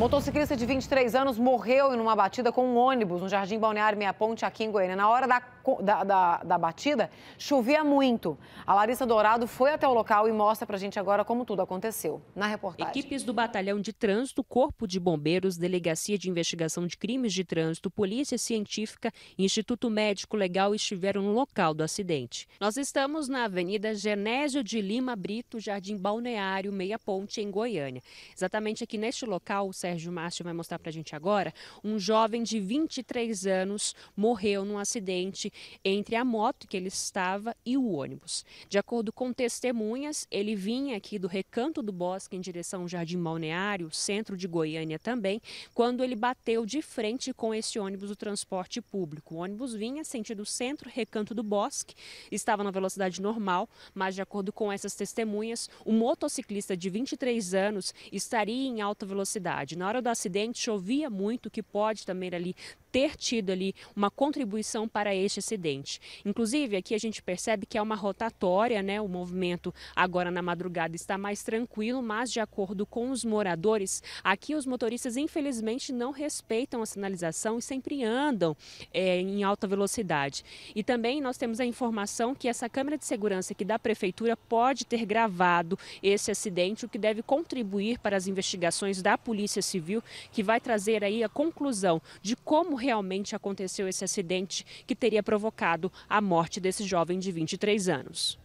Motociclista de 23 anos morreu em uma batida com um ônibus no Jardim Balneário Meia Ponte, aqui em Goiânia. Na hora da, da, da, da batida, chovia muito. A Larissa Dourado foi até o local e mostra pra gente agora como tudo aconteceu. Na reportagem. Equipes do Batalhão de Trânsito, Corpo de Bombeiros, Delegacia de Investigação de Crimes de Trânsito, Polícia Científica e Instituto Médico Legal estiveram no local do acidente. Nós estamos na Avenida Genésio de Lima Brito, Jardim Balneário Meia Ponte, em Goiânia. Exatamente aqui neste local, o Sérgio Márcio vai mostrar para a gente agora, um jovem de 23 anos morreu num acidente entre a moto que ele estava e o ônibus. De acordo com testemunhas, ele vinha aqui do recanto do bosque em direção ao Jardim Balneário, centro de Goiânia também, quando ele bateu de frente com esse ônibus do transporte público. O ônibus vinha sentido centro, recanto do bosque, estava na velocidade normal, mas de acordo com essas testemunhas, o motociclista de 23 anos estaria em alta velocidade na hora do acidente chovia muito, que pode também ali ter tido ali uma contribuição para este acidente. Inclusive, aqui a gente percebe que é uma rotatória, né? O movimento agora na madrugada está mais tranquilo, mas de acordo com os moradores, aqui os motoristas infelizmente não respeitam a sinalização e sempre andam é, em alta velocidade. E também nós temos a informação que essa câmera de segurança aqui da prefeitura pode ter gravado esse acidente, o que deve contribuir para as investigações da Polícia Polícia Civil, que vai trazer aí a conclusão de como realmente aconteceu esse acidente que teria provocado a morte desse jovem de 23 anos.